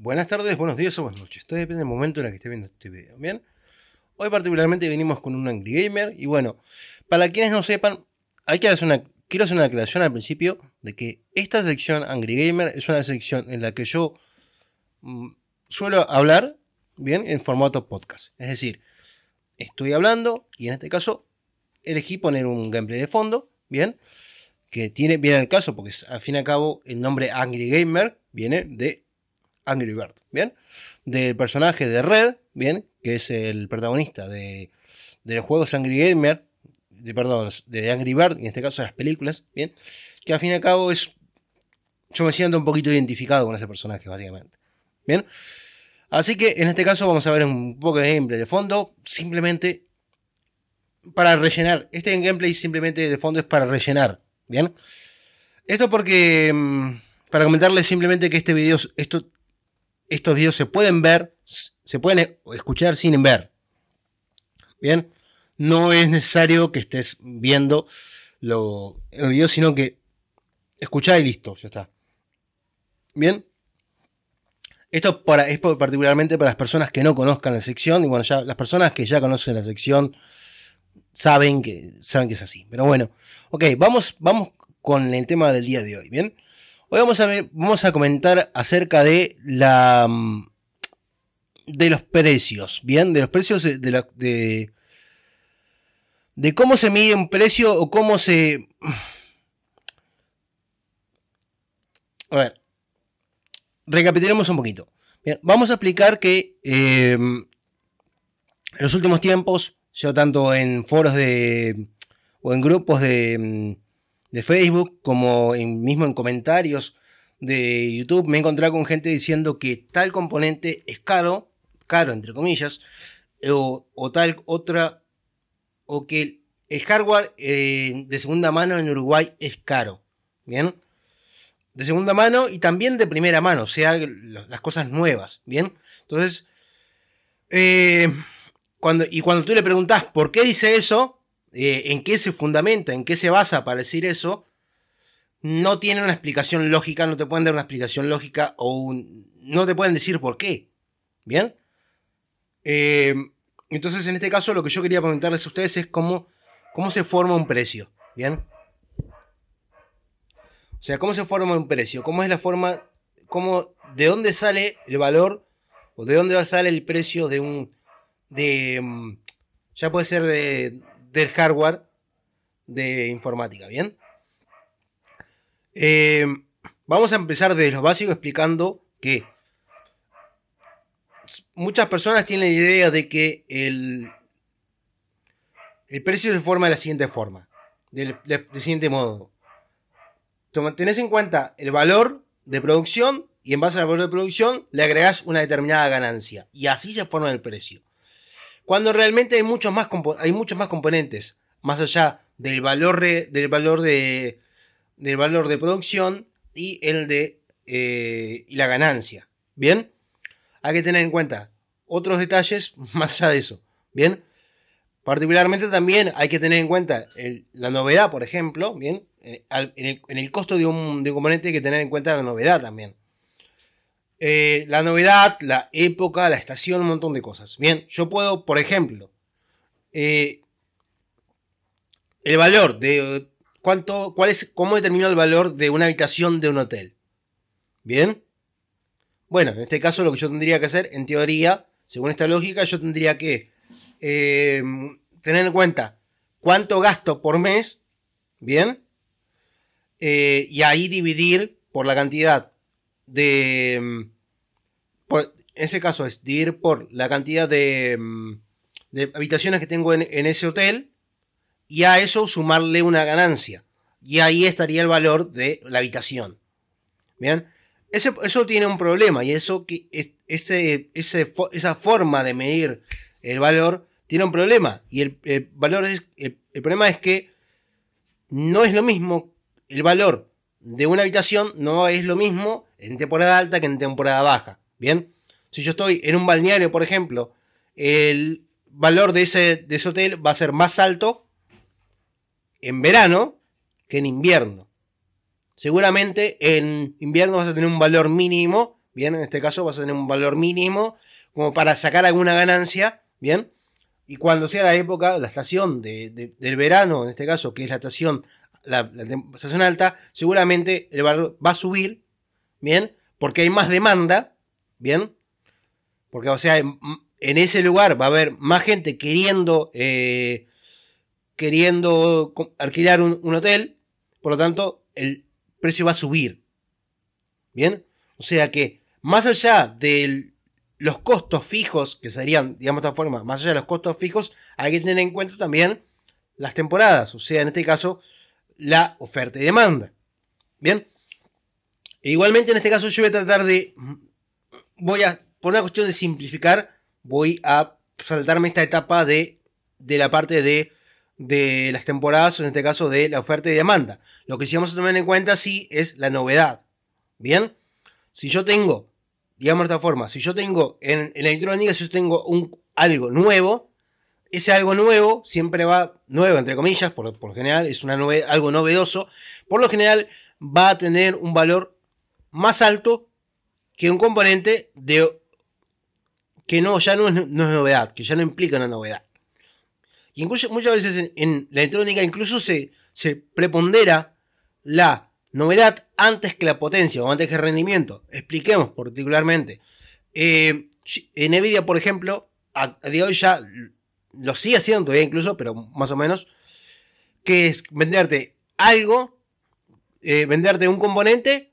Buenas tardes, buenos días o buenas noches. Esto depende del momento en el que esté viendo este video. Bien, hoy particularmente venimos con un Angry Gamer. Y bueno, para quienes no sepan, hay que hacer una, quiero hacer una aclaración al principio de que esta sección Angry Gamer es una sección en la que yo mm, suelo hablar, bien, en formato podcast. Es decir, estoy hablando y en este caso elegí poner un gameplay de fondo, bien, que tiene, bien el caso, porque al fin y al cabo el nombre Angry Gamer viene de Angry Bird, ¿bien? Del personaje de Red, ¿bien? Que es el protagonista de, los juegos Angry Gamer, de, perdón, de Angry Bird, y en este caso de las películas, ¿bien? Que al fin y al cabo es... Yo me siento un poquito identificado con ese personaje, básicamente. ¿Bien? Así que en este caso vamos a ver un poco de gameplay de fondo, simplemente para rellenar. Este gameplay simplemente de fondo es para rellenar, ¿bien? Esto porque, mm, para comentarles simplemente que este video, esto estos videos se pueden ver, se pueden escuchar sin ver. Bien, no es necesario que estés viendo lo, el video, sino que escuchá y listo, ya está. Bien, esto para, es particularmente para las personas que no conozcan la sección, y bueno, ya las personas que ya conocen la sección saben que, saben que es así. Pero bueno, ok, vamos, vamos con el tema del día de hoy, ¿bien? Hoy vamos a, vamos a comentar acerca de la mm, de los precios, ¿bien? De los precios de, de, cómo se mide un precio o cómo se... A ver, recapitulemos un poquito. vamos a explicar que em, en los últimos tiempos, yo tanto en foros de, o en grupos de, em, de Facebook, como en, mismo en comentarios de YouTube, me he encontrado con gente diciendo que tal componente es caro, caro entre comillas, eh, o, tal otra, o que el hardware eh, de segunda mano en Uruguay es caro. Bien. De segunda mano y también de primera mano, o sea, las cosas nuevas. Bien. Entonces, eh, cuando, y cuando tú le preguntas por qué dice eso, eh, en qué se fundamenta, en qué se basa para decir eso, no tiene una explicación lógica, no te pueden dar una explicación lógica o no te pueden decir por qué. ¿Bien? Eh, entonces, en este caso, lo que yo quería comentarles a ustedes es cómo, cómo se forma un precio. ¿Bien? O sea, ¿cómo se forma un precio? ¿Cómo es la forma, cómo, de dónde sale el valor o de dónde va a salir el precio de un, de, mm, ya puede ser de, del hardware de informática, ¿bien? Eh, vamos a empezar desde lo básico explicando que muchas personas tienen la idea de que el, el precio se forma de la siguiente forma, de, siguiente modo. Tenés en cuenta el valor de producción y en base al valor de producción le agregás una determinada ganancia y así se forma el precio. Cuando realmente hay muchos más, hay muchos más componentes, más allá del valor, del, valor de, del valor de producción y el de eh, la ganancia. ¿Bien? Hay que tener en cuenta otros detalles más allá de eso. ¿Bien? Particularmente también hay que tener en cuenta la novedad, por ejemplo, ¿bien? Eh, en el, costo de un, componente hay que tener en cuenta la novedad también. Eh, la novedad, la época, la estación, un montón de cosas. Bien, yo puedo, por ejemplo, eh, el valor de eh, cuánto, cuál es, cómo determino el valor de una habitación de un hotel. Bien, bueno, en este caso lo que yo tendría que hacer, en teoría, según esta lógica, yo tendría que tener en cuenta cuánto gasto por mes, bien, y ahí dividir por la cantidad de... Mm, pues, en ese caso es de ir por la cantidad de, mm, habitaciones que tengo en, ese hotel y a eso sumarle una ganancia. Y ahí estaría el valor de la habitación. Bien, eso tiene un problema y eso que ese, esa forma de medir el valor tiene un problema. Y el, valor es, el problema es que no es lo mismo el valor de una habitación, no es lo mismo en temporada alta que en temporada baja. Bien, si yo estoy en un balneario, por ejemplo, el valor de ese, hotel va a ser más alto en verano que en invierno. Seguramente en invierno vas a tener un valor mínimo, bien, en este caso vas a tener un valor mínimo como para sacar alguna ganancia, bien, y cuando sea la época, la estación del verano, en este caso, que es la estación, la estación alta, seguramente el valor va a subir ¿bien? Porque hay más demanda, ¿bien? Porque, o sea, en, ese lugar va a haber más gente queriendo, eh, queriendo alquilar un, hotel, por lo tanto, el precio va a subir, ¿bien? O sea que, más allá de los costos fijos, que serían, digamos de esta forma, más allá de los costos fijos, hay que tener en cuenta también las temporadas, o sea, en este caso, la oferta y demanda. Bien, e igualmente, en este caso, yo voy a tratar de. Voy a. Por una cuestión de simplificar, voy a saltarme esta etapa de, la parte de, las temporadas, o en este caso de la oferta y demanda. Lo que sí vamos a tomar en cuenta, sí, es la novedad. ¿Bien? Si yo tengo, digamos de esta forma, si yo tengo en, la electrónica, si yo tengo un, algo nuevo, ese algo nuevo siempre va, nuevo entre comillas, por, lo general, es una algo novedoso, por lo general va a tener un valor más alto que un componente de que no, ya no es, novedad, que ya no implica una novedad. Y incluso, muchas veces en, la electrónica incluso se, se prepondera la novedad antes que la potencia o antes que el rendimiento. Expliquemos particularmente. Eh, en Nvidia, por ejemplo, a, día de hoy ya lo sigue haciendo todavía incluso, pero más o menos, que es venderte algo, eh, venderte un componente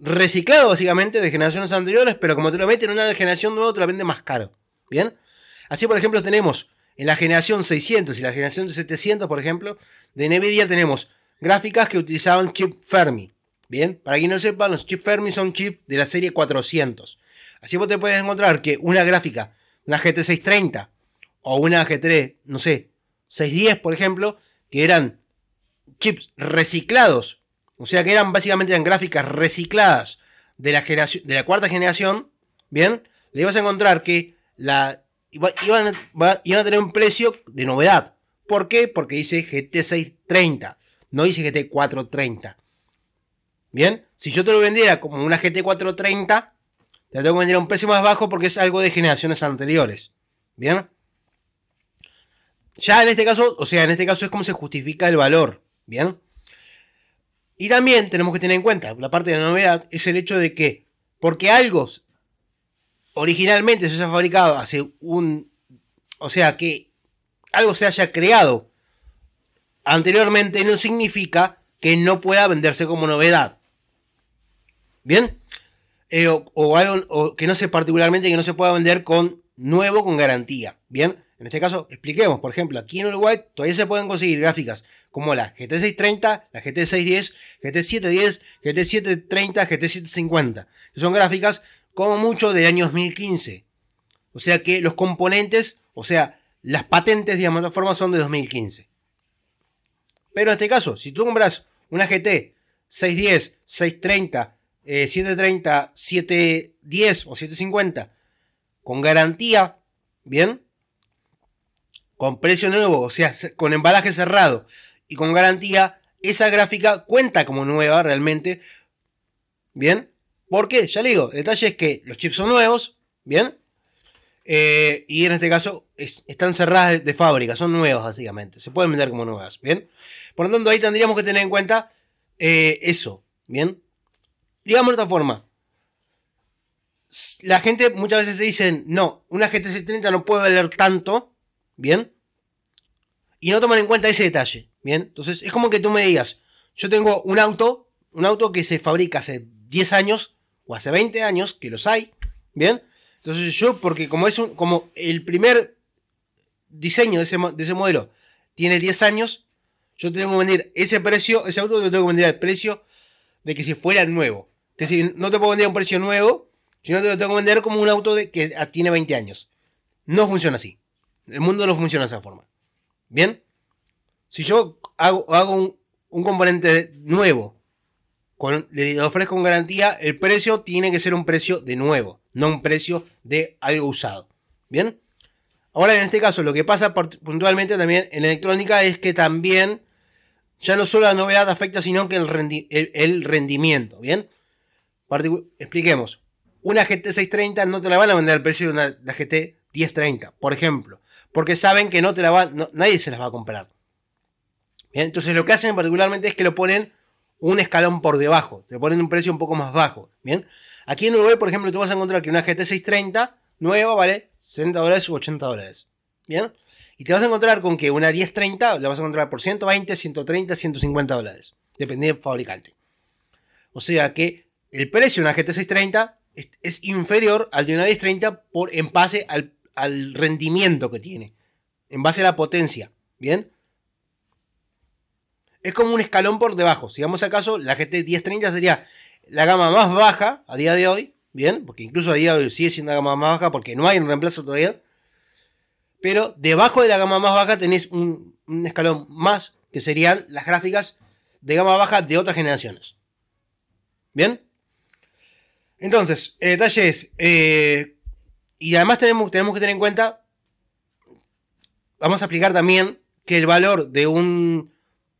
reciclado básicamente de generaciones anteriores, pero como te lo meten en una generación nueva, te lo venden más caro. ¿Bien? Así, por ejemplo, tenemos en la generación 600 y la generación de 700, por ejemplo, de NVIDIA tenemos gráficas que utilizaban chip Fermi. Bien, para quien no sepa, los chips Fermi son chips de la serie 400. Así vos te puedes encontrar que una gráfica, una GT630 o una GT, no sé, 610, por ejemplo, que eran chips reciclados o sea que eran básicamente eran gráficas recicladas de la, de la cuarta generación, ¿bien? Le ibas a encontrar que la, iban, a, iban, a tener un precio de novedad. ¿Por qué? Porque dice GT630, no dice GT430. ¿Bien? Si yo te lo vendiera como una GT430, te la tengo que vender a un precio más bajo porque es algo de generaciones anteriores. ¿Bien? Ya en este caso, o sea, en este caso es como se justifica el valor. ¿Bien? Y también tenemos que tener en cuenta, la parte de la novedad es el hecho de que, porque algo originalmente se haya fabricado hace un... O sea, que algo se haya creado anteriormente no significa que no pueda venderse como novedad. ¿Bien? Eh, o, que no sea particularmente que no se pueda vender con nuevo con garantía. ¿Bien? En este caso, expliquemos, por ejemplo, aquí en Uruguay todavía se pueden conseguir gráficas como la GT630, la GT610, GT710, GT730, GT750, son gráficas como mucho del año 2015. O sea que los componentes, o sea, las patentes, digamos, de forma son de 2015. Pero en este caso, si tú compras una GT 610, 630, 730, 710 o 750 con garantía, ¿bien? con precio nuevo, o sea, con embalaje cerrado y con garantía, esa gráfica cuenta como nueva realmente. ¿Bien? Porque, ya le digo, el detalle es que los chips son nuevos, ¿bien? Eh, y en este caso están cerradas de, fábrica, son nuevas básicamente, se pueden vender como nuevas, ¿bien? Por lo tanto, ahí tendríamos que tener en cuenta eh, eso, ¿bien? Digamos de otra forma, la gente muchas veces se dicen, no, una GT630 no puede valer tanto ¿Bien? Y no toman en cuenta ese detalle. ¿Bien? Entonces, es como que tú me digas, yo tengo un auto, un auto que se fabrica hace 10 años o hace 20 años, que los hay, ¿bien? Entonces yo, porque como es como el primer diseño de ese, modelo tiene 10 años, yo tengo que vender ese precio, ese auto lo tengo que vender al precio de que si fuera nuevo. Es decir, no te puedo vender a un precio nuevo, sino te lo tengo que vender como un auto de, que tiene 20 años. No funciona así. El mundo no funciona de esa forma. ¿Bien? Si yo hago, hago un, componente nuevo, le ofrezco en garantía, el precio tiene que ser un precio de nuevo, no un precio de algo usado. ¿Bien? Ahora en este caso lo que pasa puntualmente también en electrónica es que también ya no solo la novedad afecta, sino que el, el, rendimiento. ¿Bien? expliquemos. Una GT 630 no te la van a vender al precio de una GT 1030, por ejemplo porque saben que no te la va, nadie se las va a comprar. entonces lo que hacen particularmente es que lo ponen un escalón por debajo, te ponen un precio un poco más bajo. Bien, aquí en Uruguay, por ejemplo, tú vas a encontrar que una GT630 nueva vale 60 dólares u 80 dólares. Bien, y te vas a encontrar con que una 1030 la vas a encontrar por 120, 130, 150 dólares, dependiendo del fabricante. O sea que el precio de una GT630 es, inferior al de una 1030 por en base al al rendimiento que tiene, en base a la potencia, ¿bien? Es como un escalón por debajo. Si vamos a caso, la GT 1030 sería la gama más baja a día de hoy, ¿bien? Porque incluso a día de hoy sigue siendo la gama más baja porque no hay un reemplazo todavía. Pero debajo de la gama más baja tenéis un, escalón más, que serían las gráficas de gama baja de otras generaciones. ¿Bien? Entonces, el detalle es, eh, y además tenemos, tenemos que tener en cuenta, vamos a explicar también que el valor de un,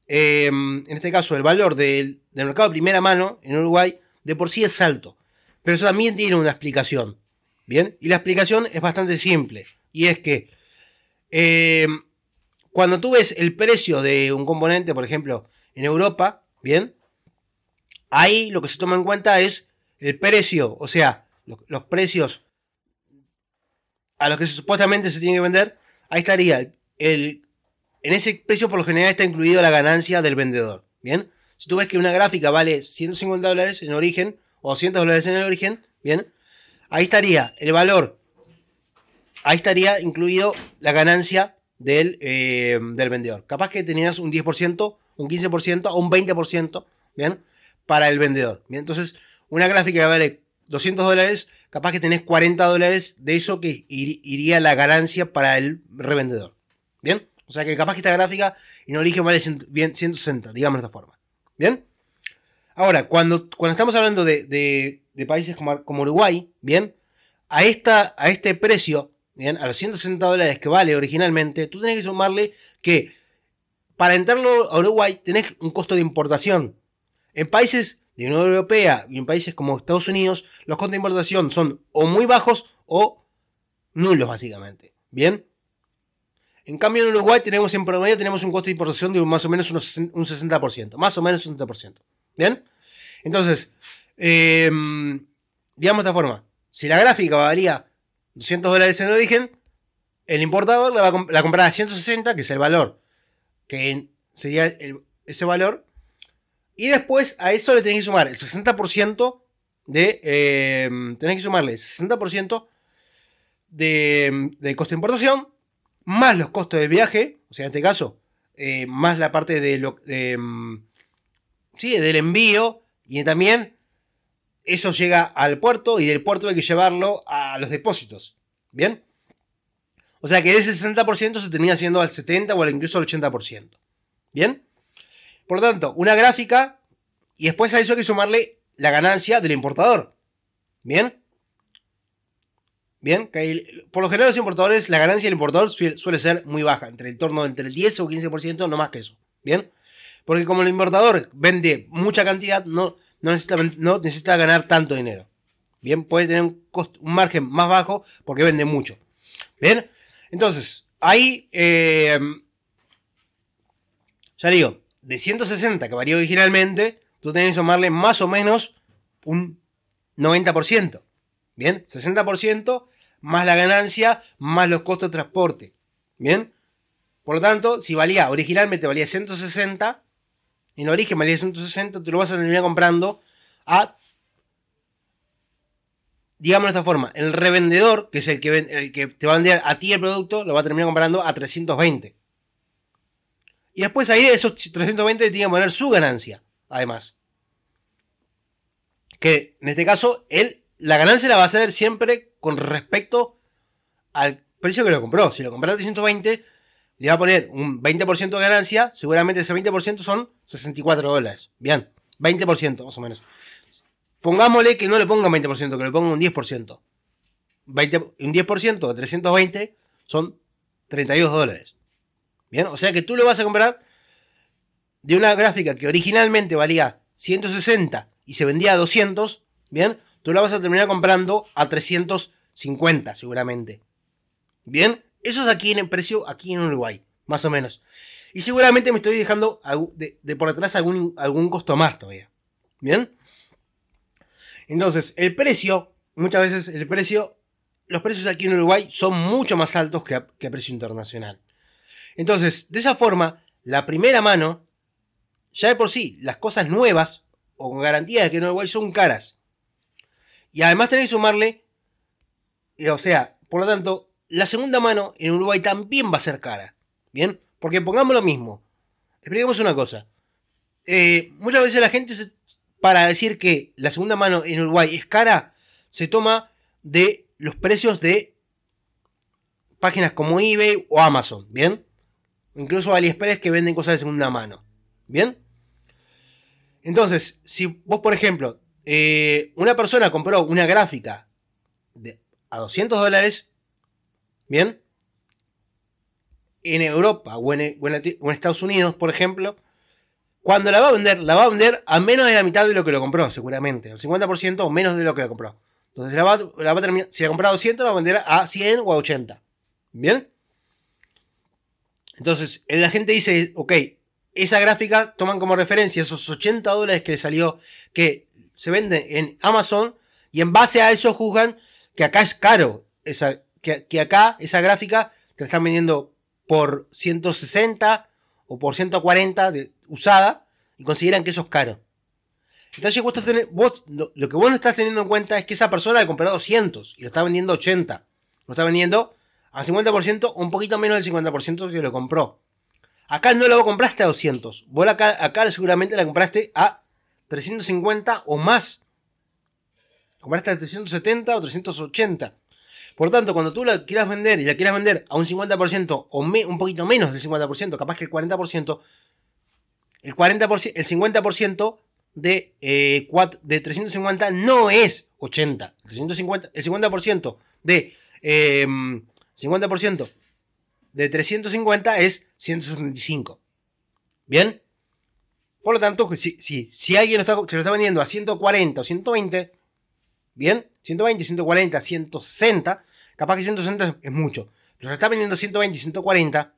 em, en este caso, el valor del, mercado de primera mano en Uruguay de por sí es alto. Pero eso también tiene una explicación. ¿Bien? Y la explicación es bastante simple. Y es que em, cuando tú ves el precio de un componente, por ejemplo, en Europa, ¿bien? Ahí lo que se toma en cuenta es el precio, o sea, los precios a los que supuestamente se tiene que vender, ahí estaría. El, en ese precio por lo general está incluido la ganancia del vendedor. Bien, si tú ves que una gráfica vale 150 dólares en origen o 200 dólares en el origen, bien, ahí estaría el valor. Ahí estaría incluido la ganancia del, eh, del vendedor. Capaz que tenías un 10%, un 15% o un 20%, bien, para el vendedor. entonces una gráfica que vale 200 dólares capaz que tenés 40 dólares de eso que iría la ganancia para el revendedor. ¿Bien? O sea que capaz que esta gráfica en origen vale bien, 160, digamos de esta forma. ¿Bien? Ahora, cuando, cuando estamos hablando de, países como, como, Uruguay, ¿bien? A, esta, a este precio, ¿bien? A los 160 dólares que vale originalmente, tú tenés que sumarle que para entrarlo a Uruguay tenés un costo de importación. En países de Unión Europea y en países como Estados Unidos, los costos de importación son o muy bajos o nulos básicamente. ¿Bien? En cambio en Uruguay tenemos en promedio tenemos un costo de importación de más o menos un 60%. Más o menos un 60%. ¿Bien? Entonces, em, digamos de esta forma. Si la gráfica valía 200 dólares en origen, el importador la va a comprar a 160, que es el valor, que sería ese valor y después a eso le tenés que sumar el 60% de. Eh, que sumarle el 60% de, de costo de importación, más los costos de viaje, o sea, en este caso, eh, más la parte de lo, mm, del envío y también eso llega al puerto y del puerto hay que llevarlo a los depósitos. ¿Bien? O sea que ese 60% se termina haciendo al 70 o incluso al 80%. ¿Bien? Por lo tanto, una gráfica y después a eso hay que sumarle la ganancia del importador. ¿Bien? Bien, por lo general los importadores, la ganancia del importador suele ser muy baja, entre el torno entre el 10 o 15%, no más que eso. ¿Bien? Porque como el importador vende mucha cantidad, no, no, necesita, ganar tanto dinero. Bien, puede tener un, margen más bajo porque vende mucho. Bien, entonces, ahí, eh, ya digo, de 160 que varía originalmente, tú tenés que sumarle más o menos un 90%. ¿Bien? 60% más la ganancia, más los costos de transporte. ¿Bien? Por lo tanto, si valía, originalmente valía 160, en origen valía 160, tú lo vas a terminar comprando a, digamos de esta forma, el revendedor, que es el que, el que te va a vender a ti el producto, lo va a terminar comprando a 320. Y después ahí esos 320 tienen que poner su ganancia, además. Que en este caso, él, la ganancia la va a hacer siempre con respecto al precio que lo compró. Si lo compró a 320, le va a poner un 20% de ganancia. Seguramente ese 20% son 64 dólares. Bien, 20% más o menos. Pongámosle que no le ponga 20%, que le pongan un 10%. un 10% de 320 son 32 dólares. Bien, o sea que tú lo vas a comprar de una gráfica que originalmente valía 160 y se vendía a 200, bien, tú la vas a terminar comprando a 350 seguramente. Bien, eso es aquí en el precio, aquí en Uruguay, más o menos. Y seguramente me estoy dejando de, por atrás algún, algún costo más todavía. Bien. Entonces, el precio, muchas veces el precio, los precios aquí en Uruguay son mucho más altos que que a precio internacional. Entonces, de esa forma, la primera mano, ya de por sí, las cosas nuevas, o con garantía de que en Uruguay son caras. Y además tenés que sumarle, eh, o sea, por lo tanto, la segunda mano en Uruguay también va a ser cara. ¿Bien? Porque pongamos lo mismo. Expliquemos una cosa. Eh, muchas veces la gente, se, para decir que la segunda mano en Uruguay es cara, se toma de los precios de páginas como eBay o Amazon. ¿Bien? Incluso AliExpress que venden cosas de segunda mano. ¿Bien? Entonces, si vos, por ejemplo, eh, una persona compró una gráfica a 200 dólares, ¿bien? En Europa o en, Estados Unidos, por ejemplo, cuando la va a vender, la va a vender a menos de la mitad de lo que lo compró, seguramente. Al 50% o menos de lo que lo compró. Entonces, la va, a terminar, si la compró a 200, la va a vender a 100 o a 80. ¿Bien? Entonces, la gente dice, ok, esa gráfica toman como referencia esos 80 dólares que salió, que se venden en Amazon, y en base a eso juzgan que acá es caro, esa, que, acá esa gráfica te la están vendiendo por 160 o por 140 de, usada, y consideran que eso es caro. Entonces lo, que vos no estás teniendo en cuenta es que esa persona ha comprado 200 y lo está vendiendo 80. Lo está vendiendo al 50%, un poquito menos del 50% que lo compró. Acá no lo compraste a 200. Vos acá, seguramente la compraste a 350 o más. Compraste a 370 o 380. Por tanto, cuando tú la quieras vender y la quieras vender a un 50% o un poquito menos del 50%, capaz que el 40%, el, 40%, el 50% de, eh, de 350 no es 80. El, 350, el 50% de em, 50% de 350 es 165, ¿Bien? Por lo tanto, si, si, alguien está, se lo está vendiendo a 140 o 120, ¿bien? 120, 140, 160, capaz que 160 es mucho. pero lo está vendiendo 120, 140.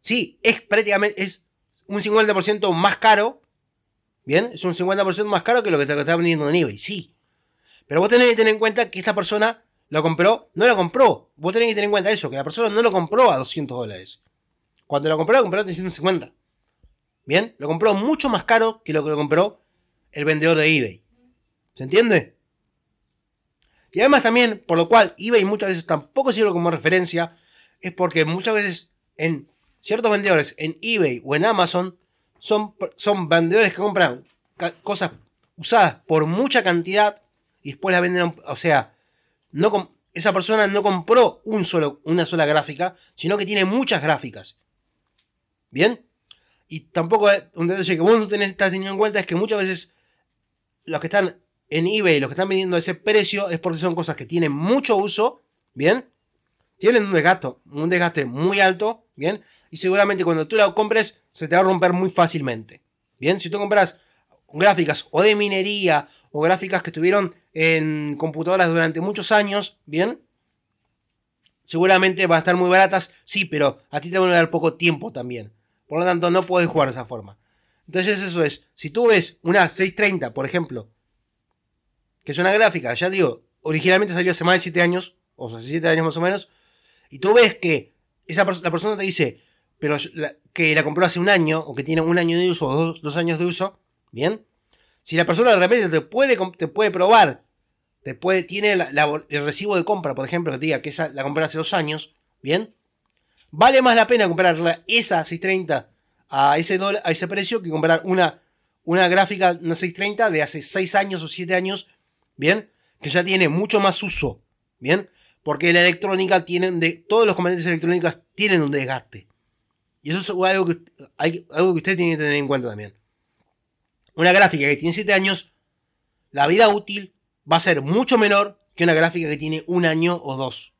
Sí, es prácticamente es un 50% más caro. ¿Bien? Es un 50% más caro que lo que te está vendiendo en eBay, sí. Pero vos tenés que tener en cuenta que esta persona ¿Lo compró? No lo compró. Vos tenés que tener en cuenta eso, que la persona no lo compró a 200 dólares. Cuando lo compró, lo compró a 350. ¿Bien? Lo compró mucho más caro que lo que lo compró el vendedor de eBay. ¿Se entiende? Y además también, por lo cual eBay muchas veces tampoco sirve como referencia, es porque muchas veces en ciertos vendedores en eBay o en Amazon son, son vendedores que compran cosas usadas por mucha cantidad y después la venden, o sea, esa persona no compró un solo, una sola gráfica, sino que tiene muchas gráficas. ¿Bien? Y tampoco un detalle que vos no tenés, estás teniendo en cuenta es que muchas veces los que están en eBay, los que están vendiendo ese precio, es porque son cosas que tienen mucho uso, ¿bien? Tienen un desgaste, un desgaste muy alto, ¿bien? Y seguramente cuando tú la compres, se te va a romper muy fácilmente, ¿bien? Si tú compras gráficas o de minería gráficas que estuvieron en computadoras durante muchos años, ¿bien? Seguramente van a estar muy baratas, sí, pero a ti te van a dar poco tiempo también. Por lo tanto, no puedes jugar de esa forma. Entonces eso es, si tú ves una 630, por ejemplo, que es una gráfica, ya digo, originalmente salió hace más de 7 años, o sea, 7 años más o menos, y tú ves que esa la persona te dice, pero que la compró hace un año, o que tiene un año de uso, o dos años de uso, ¿bien? Si la persona de repente te puede, te puede probar, te puede, tiene el recibo de compra, por ejemplo, que diga que esa la compré hace dos años, ¿bien? Vale más la pena comprar esa 630 a ese, a ese precio que comprar una, una gráfica, 630 de hace seis años o siete años, ¿bien? Que ya tiene mucho más uso, ¿bien? Porque la electrónica tienen de, todos los componentes electrónicos tienen un desgaste. Y eso es algo que, algo que que tener en cuenta también una gráfica que tiene 7 años, la vida útil va a ser mucho menor que una gráfica que tiene un año o dos.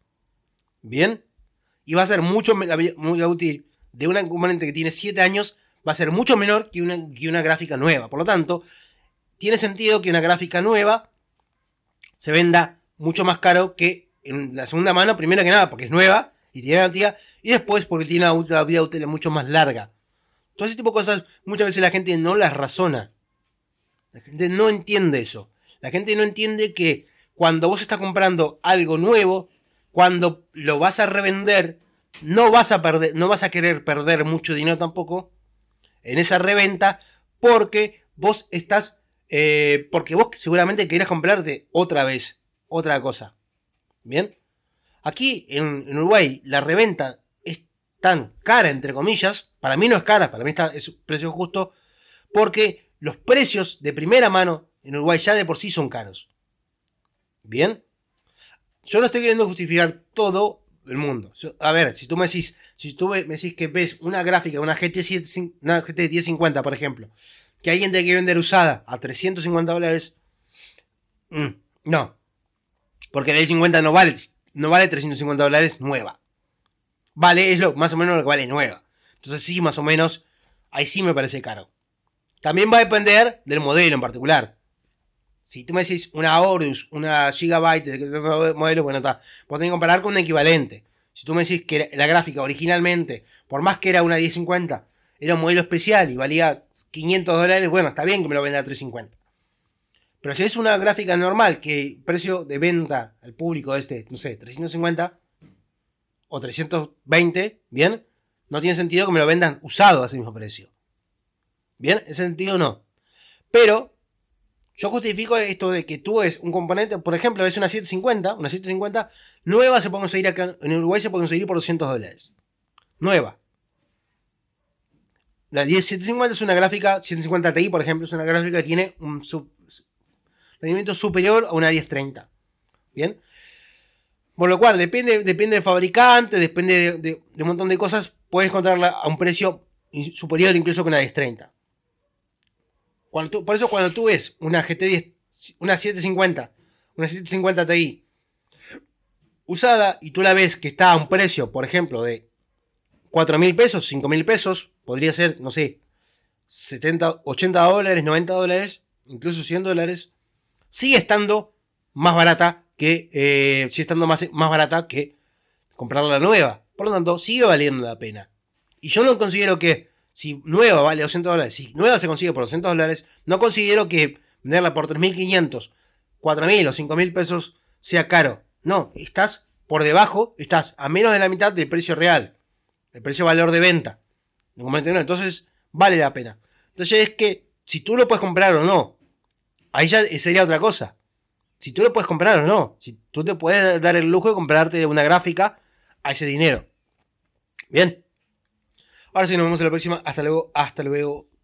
¿Bien? Y va a ser mucho la vida útil de una componente que tiene 7 años, va a ser mucho menor que una, gráfica nueva. Por lo tanto, tiene sentido que una gráfica nueva se venda mucho más caro que en la segunda mano, primero que nada porque es nueva y tiene garantía, y después porque tiene una vida útil mucho más larga. Todo ese tipo de cosas muchas veces la gente no las razona. La gente no entiende eso. La gente no entiende que cuando vos estás comprando algo nuevo, cuando lo vas a revender, no vas a, perder, no vas a querer perder mucho dinero tampoco en esa reventa, porque vos estás, eh, porque vos seguramente querés comprarte otra vez otra cosa. Bien, aquí en, Uruguay la reventa es tan cara, entre comillas, para mí no es cara, para mí está, es precio justo, porque los precios de primera mano en Uruguay ya de por sí son caros. ¿Bien? Yo no estoy queriendo justificar todo el mundo. A ver, si tú me decís, si tú que ves una gráfica, una GT, GT 1050, por ejemplo, que alguien te quiere vender usada a 350 dólares, mm, no. Porque la 1050 no vale, no vale 350 dólares nueva. Vale, es lo, más o menos lo que vale nueva. Entonces sí, más o menos, ahí sí me parece caro. También va a depender del modelo en particular. Si tú me decís una Horus, una Gigabyte, de modelo, bueno, está. Vos tenés que comparar con un equivalente. Si tú me decís que la gráfica originalmente, por más que era una 1050, era un modelo especial y valía 500 dólares, bueno, está bien que me lo venda a 350. Pero si es una gráfica normal, que el precio de venta al público este, no sé, 350 o 320, bien, no tiene sentido que me lo vendan usado a ese mismo precio. ¿Bien? En ese sentido no. Pero yo justifico esto de que tú es un componente, por ejemplo, es una 750, una 750 nueva se puede conseguir acá en Uruguay, se puede conseguir por 200 dólares. Nueva. La 10750 es una gráfica, 150 Ti, por ejemplo, es una gráfica que tiene un rendimiento superior a una 1030. ¿Bien? Por lo cual, depende, depende del fabricante, depende de, de un montón de cosas, puedes encontrarla a un precio superior incluso que una 1030 por eso cuando tú ves una GT10, una 750, una 750 Ti usada y tú la ves que está a un precio, por ejemplo, de 4 mil pesos, 5 mil pesos, podría ser, no sé, 70, 80 dólares, 90 dólares, incluso 100 dólares, sigue estando más barata que, eh, sigue estando más, más barata que comprar la nueva. Por lo tanto, sigue valiendo la pena. Y yo no considero que si nueva vale 200 dólares, si nueva se consigue por 200 dólares, no considero que venderla por 3.500, 4.000 o 5.000 pesos sea caro. No, estás por debajo, estás a menos de la mitad del precio real, el precio valor de venta. Entonces vale la pena. Entonces es que si tú lo puedes comprar o no, ahí ya sería otra cosa. Si tú lo puedes comprar o no, si tú te puedes dar el lujo de comprarte una gráfica a ese dinero. Bien. Ahora sí, nos vemos en la próxima. Hasta luego, hasta luego.